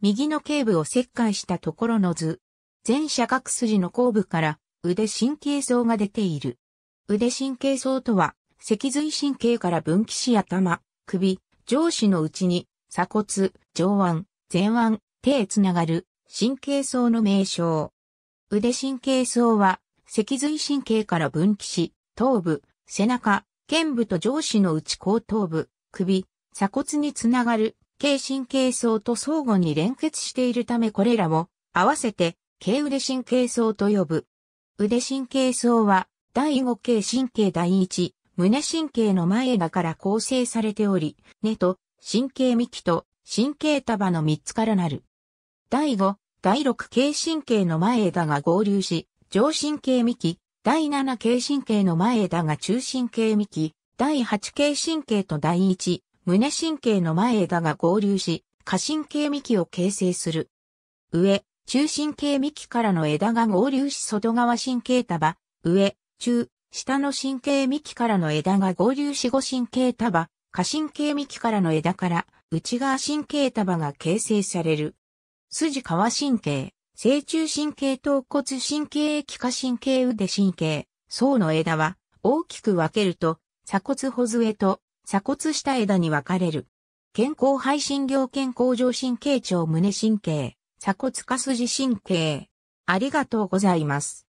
右の頸部を切開したところの図。前斜角筋の後部から腕神経層が出ている。腕神経層とは、脊髄神経から分岐し頭、首、上肢のうちに鎖骨、上腕、前腕、手へつながる神経層の名称。腕神経層は、脊髄神経から分岐し、頭部、背中、肩部と上肢のうち後頭部、首、鎖骨につながる軽神経層と相互に連結しているためこれらも合わせて軽腕神経層と呼ぶ。腕神経層は第5経神経第1、胸神経の前枝から構成されており、根と神経幹と神経束の3つからなる。第5、第6経神経の前枝が合流し、上神経幹、第7経神経の前枝が中神経幹、第8経神経と第1、胸神経の前枝が合流し、下神経幹を形成する。上、中神経幹からの枝が合流し外側神経束、上、中、下の神経幹からの枝が合流し後神経束、下神経幹からの枝から内側神経束が形成される。筋川神経、正中神経頭骨神経液下神経腕神経、層の枝は大きく分けると鎖骨骨へと鎖骨下枝に分かれる。健康肺信業健康上神経腸胸神経、鎖骨下筋神経。ありがとうございます。